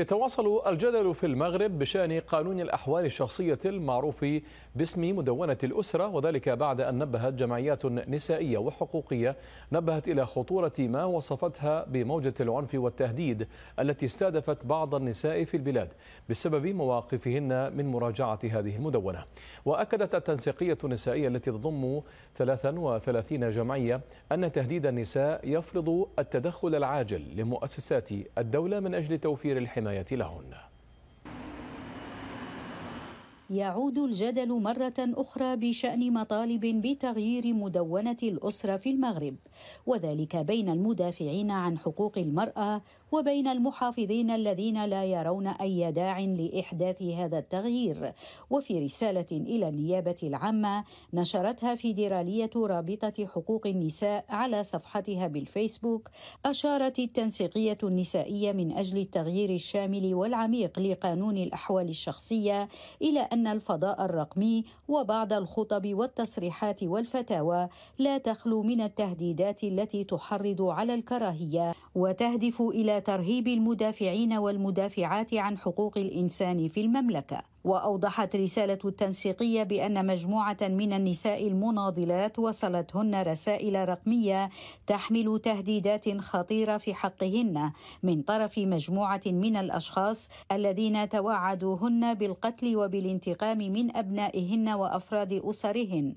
يتواصل الجدل في المغرب بشأن قانون الأحوال الشخصية المعروف باسم مدونة الأسرة وذلك بعد أن نبهت جمعيات نسائية وحقوقية نبهت إلى خطورة ما وصفتها بموجة العنف والتهديد التي استهدفت بعض النساء في البلاد بسبب مواقفهن من مراجعة هذه المدونة وأكدت التنسيقية النسائية التي تضم 33 جمعية أن تهديد النساء يفرض التدخل العاجل لمؤسسات الدولة من أجل توفير الحماية والحماية لهن يعود الجدل مرة أخرى بشأن مطالب بتغيير مدونة الأسرة في المغرب، وذلك بين المدافعين عن حقوق المرأة وبين المحافظين الذين لا يرون أي داع لإحداث هذا التغيير وفي رسالة إلى النيابة العامة نشرتها فيدرالية رابطة حقوق النساء على صفحتها بالفيسبوك أشارت التنسيقية النسائية من أجل التغيير الشامل والعميق لقانون الأحوال الشخصية إلى أن الفضاء الرقمي وبعض الخطب والتصريحات والفتاوى لا تخلو من التهديدات التي تحرض على الكراهية وتهدف إلى ترهيب المدافعين والمدافعات عن حقوق الانسان في المملكه واوضحت رساله التنسيقيه بان مجموعه من النساء المناضلات وصلتهن رسائل رقميه تحمل تهديدات خطيره في حقهن من طرف مجموعه من الاشخاص الذين توعدوهن بالقتل وبالانتقام من ابنائهن وافراد اسرهن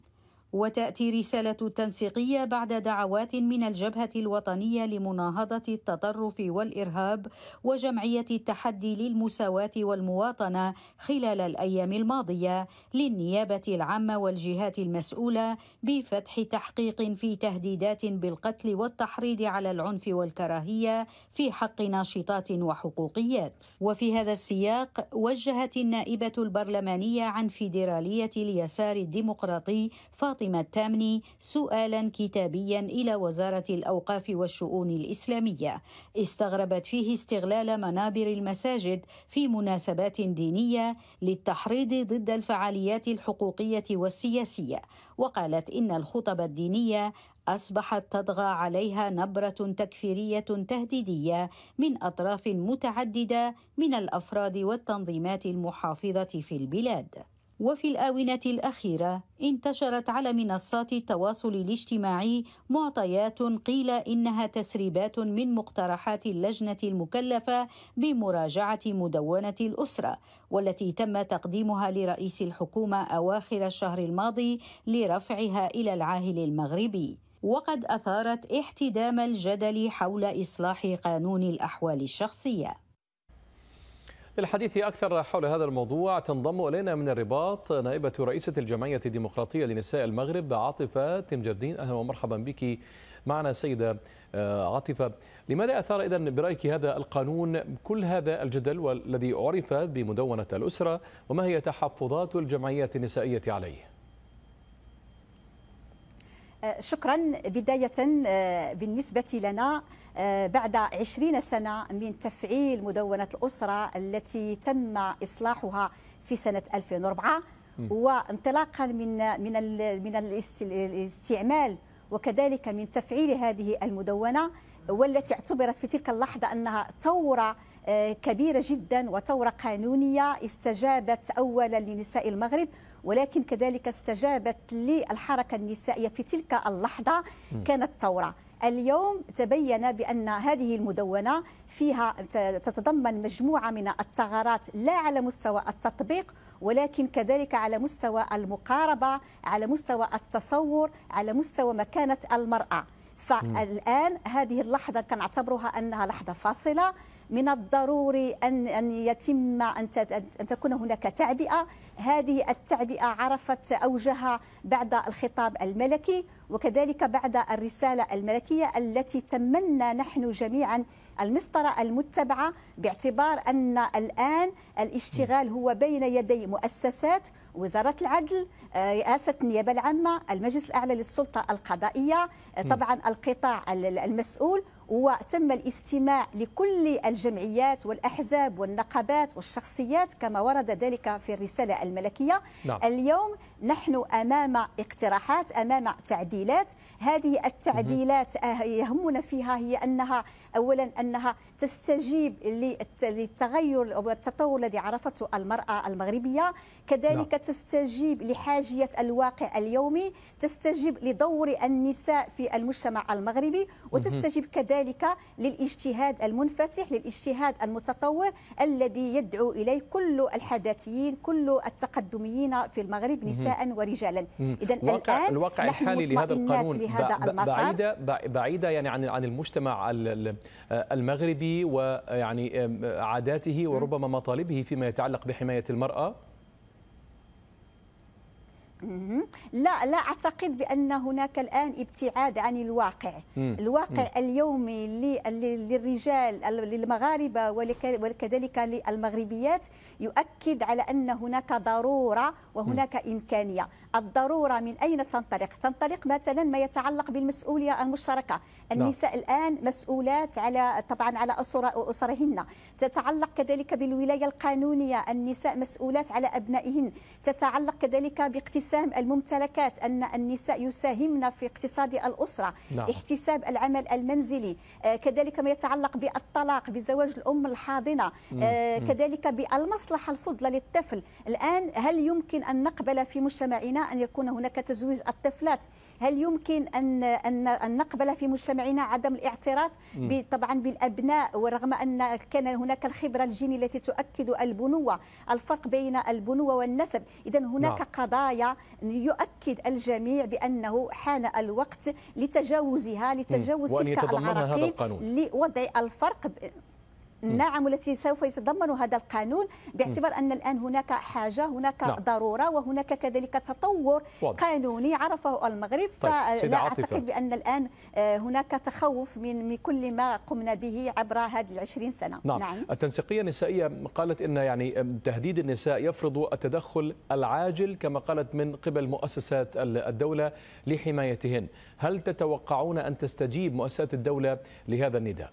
وتأتي رسالة تنسيقية بعد دعوات من الجبهة الوطنية لمناهضة التطرف والإرهاب وجمعية التحدي للمساواة والمواطنة خلال الأيام الماضية للنيابة العامة والجهات المسؤولة بفتح تحقيق في تهديدات بالقتل والتحريض على العنف والكراهية في حق ناشطات وحقوقيات. وفي هذا السياق وجهت النائبة البرلمانية عن فيدرالية اليسار الديمقراطي فاطمة فاطمة التامني سؤالا كتابيا إلى وزارة الأوقاف والشؤون الإسلامية استغربت فيه استغلال منابر المساجد في مناسبات دينية للتحريض ضد الفعاليات الحقوقية والسياسية وقالت إن الخطب الدينية اصبحت تطغى عليها نبره تكفيريه تهديديه من اطراف متعدده من الافراد والتنظيمات المحافظه في البلاد وفي الآونة الأخيرة انتشرت على منصات التواصل الاجتماعي معطيات قيل إنها تسريبات من مقترحات اللجنة المكلفة بمراجعة مدونة الأسرة والتي تم تقديمها لرئيس الحكومة أواخر الشهر الماضي لرفعها إلى العاهل المغربي وقد أثارت احتدام الجدل حول إصلاح قانون الأحوال الشخصية للحديث أكثر حول هذا الموضوع تنضم إلينا من الرباط نائبة رئيسة الجمعية الديمقراطية لنساء المغرب عاطفة تمجردين أهلا ومرحبا بك معنا سيدة آه، عاطفة لماذا أثار إذا برأيك هذا القانون كل هذا الجدل والذي عرف بمدونة الأسرة وما هي تحفظات الجمعيات النسائية عليه؟ آه، شكرا بداية آه، بالنسبة لنا آه، بعد عشرين سنة من تفعيل مدونة الأسرة التي تم إصلاحها في سنة 2004 وانطلاقا من من من الاستعمال وكذلك من تفعيل هذه المدونة والتي اعتبرت في تلك اللحظة أنها ثورة كبيرة جدا وثورة قانونية استجابت أولا لنساء المغرب ولكن كذلك استجابت للحركة النسائية في تلك اللحظة كانت ثورة اليوم تبين بأن هذه المدونة فيها تتضمن مجموعة من الثغرات لا على مستوى التطبيق ولكن كذلك على مستوى المقاربة على مستوى التصور على مستوى مكانة المرأة فالآن هذه اللحظة كنعتبرها أنها لحظة فاصلة من الضروري أن أن يتم أن أن تكون هناك تعبئة هذه التعبئة عرفت أوجها بعد الخطاب الملكي وكذلك بعد الرسالة الملكية التي تمنا نحن جميعا المسطرة المتبعة باعتبار أن الآن الاشتغال هو بين يدي مؤسسات وزارة العدل آه، رئاسة النيابة العامة المجلس الأعلى للسلطة القضائية آه، طبعا القطاع المسؤول وتم الاستماع لكل الجمعيات والأحزاب والنقابات والشخصيات كما ورد ذلك في الرسالة الملكية نعم. اليوم نحن أمام اقتراحات أمام تعديلات هذه التعديلات آه، يهمنا فيها هي أنها أولا أنها تستجيب للتغير والتطور الذي عرفته المرأة المغربية كذلك نعم. تستجيب لحاجية الواقع اليومي تستجيب لدور النساء في المجتمع المغربي وتستجيب كذلك وذلك للاجتهاد المنفتح للاجتهاد المتطور الذي يدعو إليه كل الحداثيين كل التقدميين في المغرب نساء ورجالا إذا الآن الواقع الحالي لهذا القانون لهذا بعيدة, بعيدة يعني عن عن المجتمع المغربي ويعني عاداته وربما مطالبه فيما يتعلق بحماية المرأة لا لا اعتقد بان هناك الان ابتعاد عن الواقع مم. الواقع مم. اليومي للرجال للمغاربه وكذلك للمغربيات يؤكد على ان هناك ضروره وهناك مم. امكانيه الضروره من اين تنطلق تنطلق مثلا ما يتعلق بالمسؤوليه المشتركه نعم. النساء الان مسؤولات على طبعا على اسر اسرهن تتعلق كذلك بالولايه القانونيه النساء مسؤولات على ابنائهن تتعلق كذلك باقتصاد تساهم الممتلكات أن النساء يساهمن في اقتصاد الأسرة نعم. احتساب العمل المنزلي آه، كذلك ما يتعلق بالطلاق بزواج الأم الحاضنة آه، مم. كذلك بالمصلحة الفضلى للطفل الآن هل يمكن أن نقبل في مجتمعنا أن يكون هناك تزويج الطفلات هل يمكن أن أن نقبل في مجتمعنا عدم الاعتراف طبعا بالأبناء ورغم أن كان هناك الخبرة الجينية التي تؤكد البنوة الفرق بين البنوة والنسب إذا هناك نعم. قضايا يؤكد الجميع بأنه حان الوقت لتجاوزها لتجاوز تلك العراقيل لوضع الفرق نعم والتي سوف يتضمن هذا القانون باعتبار أن الآن هناك حاجة هناك نعم. ضرورة وهناك كذلك تطور واضح. قانوني عرفه المغرب طيب. فلا أعتقد بأن الآن آه، هناك تخوف من من كل ما قمنا به عبر هذه العشرين سنة نعم. نعم التنسيقية النسائية قالت أن يعني تهديد النساء يفرض التدخل العاجل كما قالت من قبل مؤسسات الدولة لحمايتهن هل تتوقعون أن تستجيب مؤسسات الدولة لهذا النداء؟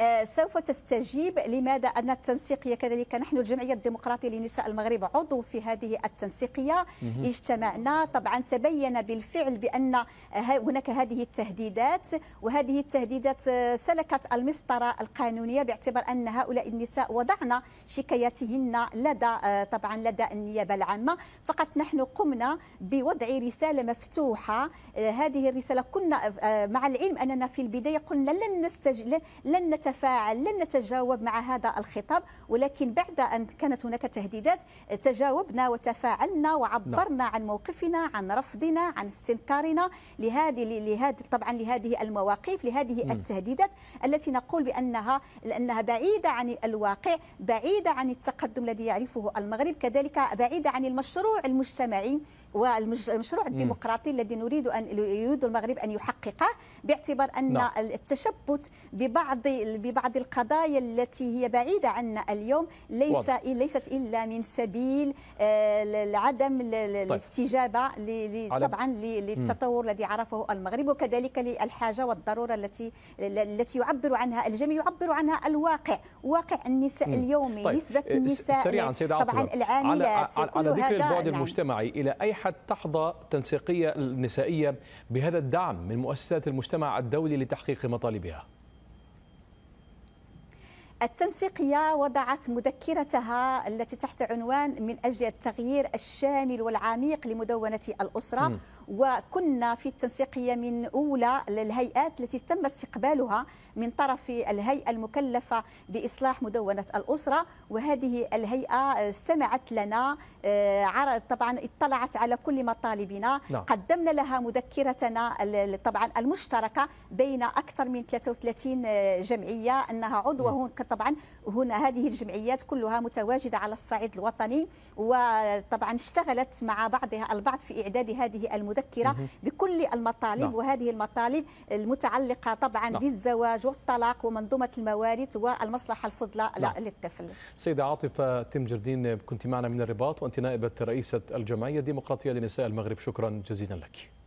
آه، سوف تستجيب لماذا أن التنسيقية كذلك نحن الجمعية الديمقراطية لنساء المغرب عضو في هذه التنسيقية اجتمعنا طبعا تبين بالفعل بأن هناك هذه التهديدات وهذه التهديدات آه، سلكت المسطرة القانونية باعتبار أن هؤلاء النساء وضعنا شكاياتهن لدى آه، طبعا لدى النيابة العامة فقط نحن قمنا بوضع رسالة مفتوحة هذه الرسالة كنا مع العلم أننا في البداية قلنا لن نستج... لن نت نتفاعل لن نتجاوب مع هذا الخطاب ولكن بعد أن كانت هناك تهديدات تجاوبنا وتفاعلنا وعبرنا نعم. عن موقفنا عن رفضنا عن استنكارنا لهذه لهذه طبعا لهذه المواقف لهذه التهديدات التي نقول بأنها لأنها بعيدة عن الواقع بعيدة عن التقدم الذي يعرفه المغرب كذلك بعيدة عن المشروع المجتمعي والمشروع الديمقراطي الذي نريد أن يريد المغرب أن يحققه باعتبار أن نعم. التشبث ببعض ببعض القضايا التي هي بعيدة عنا اليوم ليس ليست إلا من سبيل آه، عدم طيب. الاستجابة طبعا للتطور الذي عرفه المغرب وكذلك للحاجة والضرورة التي التي يعبر عنها الجميع يعبر عنها الواقع واقع النساء اليومي طيب. نسبة إيه، النساء سريعا طبعا العاملات على, على ذكر البعد نعم. المجتمعي إلى أي حد تحظى تنسيقية النسائية بهذا الدعم من مؤسسات المجتمع الدولي لتحقيق مطالبها؟ التنسيقية وضعت مذكرتها التي تحت عنوان من أجل التغيير الشامل والعميق لمدونة الأسرة م. وكنا في التنسيقية من أولى للهيئات التي تم استقبالها من طرف الهيئة المكلفة بإصلاح مدونة الأسرة وهذه الهيئة استمعت لنا آه، طبعا اطلعت على كل مطالبنا نعم. قدمنا لها مذكرتنا طبعا المشتركة بين أكثر من 33 آه، جمعية أنها عضوة نعم. طبعا هنا هذه الجمعيات كلها متواجدة على الصعيد الوطني وطبعا اشتغلت مع بعضها البعض في إعداد هذه المذكرة مذكرة بكل المطالب نعم. وهذه المطالب المتعلقة طبعا نعم. بالزواج والطلاق ومنظومة الموارث والمصلحة الفضلى نعم. للطفل سيدة عاطفة تم جردين كنت معنا من الرباط وأنت نائبة رئيسة الجمعية الديمقراطية لنساء المغرب شكرا جزيلا لك